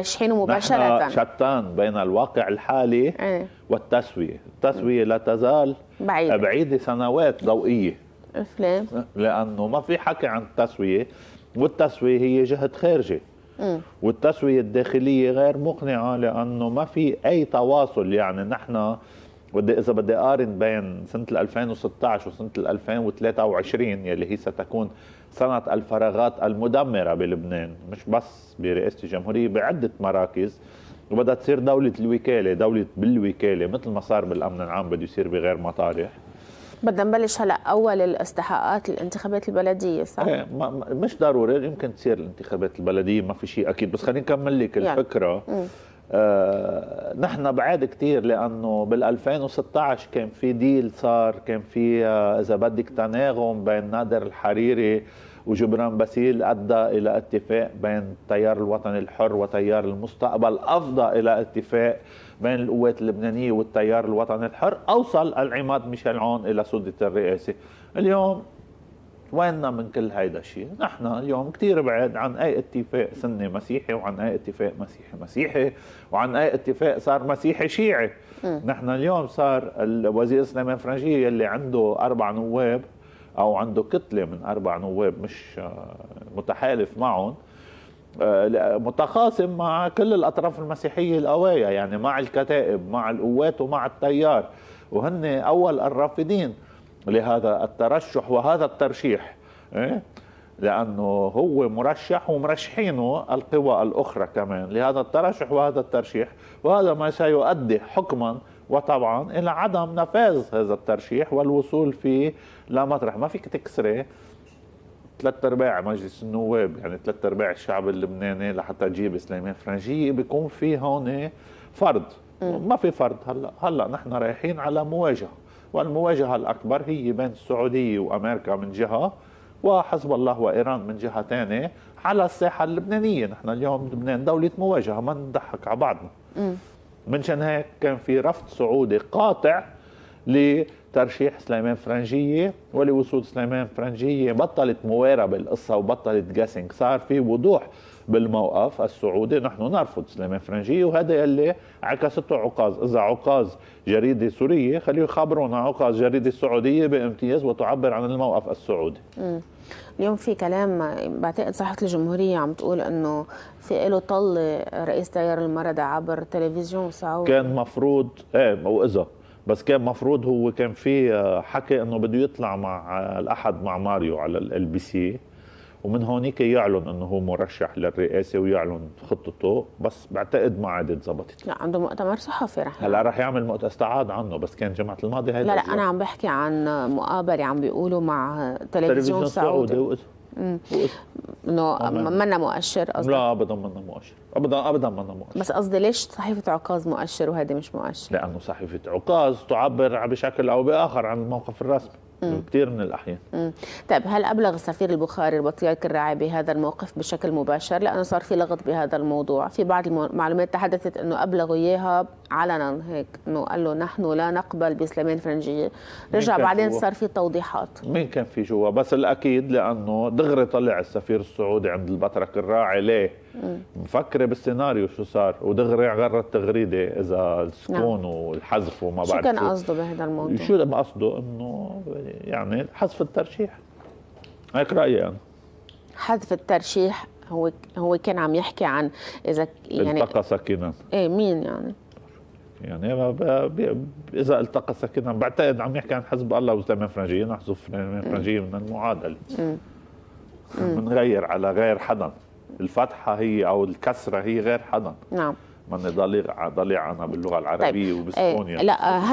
تشحينه مباشرة نحن شتان بين الواقع الحالي ايه؟ والتسوية التسوية لا تزال بعيدة, بعيدة سنوات ضوئية لأنه ما في حكي عن التسوية والتسوية هي جهد خارجي والتسوية الداخلية غير مقنعة لأنه ما في أي تواصل يعني نحن ودي اذا بدي اقارن بين سنه 2016 وسنه 2023 يلي هي ستكون سنه الفراغات المدمره بلبنان مش بس برئاسه الجمهوريه بعده مراكز وبدها تصير دولة الوكالة دولة بالوكالة مثل ما صار بالأمن العام بده يصير بغير مطارح بدنا نبلش هلا اول الاستحقاقات الانتخابات البلديه صح؟ ايه ما مش ضروري يمكن تصير الانتخابات البلديه ما في شيء اكيد بس خليني اكمل لك يعني. الفكره يعني. آه، نحن بعاد كثير لانه بال 2016 كان في ديل صار كان في آه، اذا بدك تناغم بين نادر الحريري وجبران باسيل ادى الى اتفاق بين تيار الوطن الحر وتيار المستقبل افضى الى اتفاق بين القوات اللبنانيه والتيار الوطني الحر اوصل العماد ميشيل عون الى سده الرئاسه اليوم ويننا من كل هيدا الشيء؟ نحن اليوم كثير بعيد عن اي اتفاق سني مسيحي وعن اي اتفاق مسيحي مسيحي وعن اي اتفاق صار مسيحي شيعي نحن اليوم صار الوزير سليمان فرنجي يلي عنده اربع نواب او عنده كتله من اربع نواب مش آه، متحالف معهم آه، متخاصم مع كل الاطراف المسيحيه القوايا يعني مع الكتائب مع القوات ومع التيار وهن اول الرافضين لهذا الترشح وهذا الترشيح إيه؟ لأنه هو مرشح ومرشحينه القوى الأخرى كمان لهذا الترشح وهذا الترشيح وهذا ما سيؤدي حكما وطبعا إلى عدم نفاذ هذا الترشيح والوصول فيه لمطرح ما فيك تكسره ثلاث ارباع مجلس النواب يعني ثلاث ارباع الشعب اللبناني لحتى تجيب سليمان فرنجيه بيكون في هون فرض ما في فرض هلا هلا نحن رايحين على مواجهه والمواجهة الأكبر هي بين السعودية وأمريكا من جهة وحزب الله وإيران من جهة ثانية على الساحة اللبنانية نحن اليوم لبنان دولة مواجهة ما نضحك على بعضنا منشان هيك كان في رفض سعودي قاطع لترشيح سليمان فرنجيه ولوصول سليمان فرنجيه بطلت مواربه القصه وبطلت جاسينج صار في وضوح بالموقف السعودي نحن نرفض سليمان فرنجيه وهذا يلي عكسته عكاظ اذا عكاظ جريده سوريه خليه يخبرونا عكاظ جريده سعوديه بامتياز وتعبر عن الموقف السعودي اليوم في كلام بعتقد صحة الجمهوريه عم تقول انه في له طل رئيس تيار المرضى عبر تلفزيون سعودي كان مفروض ايه واذا بس كان مفروض هو كان في آه، حكي انه بده يطلع مع آه، الاحد مع ماريو على ال بي سي ومن هونيك يعلن انه هو مرشح للرئاسه ويعلن خطته بس بعتقد ما عاد اتظبطت لا عنده مؤتمر صحفي رح هلا رح يعمل مؤتمر استعاد عنه بس كان جمعه الماضي هيدا لا لا انا عم بحكي عن مقابله عم بيقولوا مع تلفزيون, تلفزيون سعودي, سعودي انه آه، منا نعم. مؤشر قصدي لا ابدا منا مؤشر ابدا ابدا منا مؤشر بس قصدي ليش صحيفه عكاظ مؤشر وهذه مش مؤشر؟ لانه صحيفه عكاظ تعبر بشكل او باخر عن الموقف الرسمي كثير من الاحيان طيب هل ابلغ السفير البخاري البطياك الراعي بهذا الموقف بشكل مباشر لانه صار في لغط بهذا الموضوع في بعض المعلومات تحدثت انه ابلغوا اياها علنا هيك انه قال له نحن لا نقبل بسليمان فرنجيه رجع بعدين فيه. صار في توضيحات مين كان في جوا بس الاكيد لانه دغري طلع السفير السعودي عند البطرك الراعي ليه مفكره بالسيناريو شو صار ودغري غرت تغريده اذا نعم. السكون نعم. والحذف وما بعرف شو كان قصده بهذا الموضوع شو قصده انه يعني يعني حذف الترشيح هيك رايي انا حذف الترشيح هو هو كان عم يحكي عن اذا يعني التقى سكينا ايه مين يعني يعني اذا التقى سكينا بعتقد عم يحكي عن حزب الله وزلمه فرنجيه نحذف فرنجيه من المعادله بنغير على غير حدا الفتحه هي او الكسره هي غير حدا نعم من ضليع ضليعنا باللغه العربيه طيب. وبسكونيا ايه لا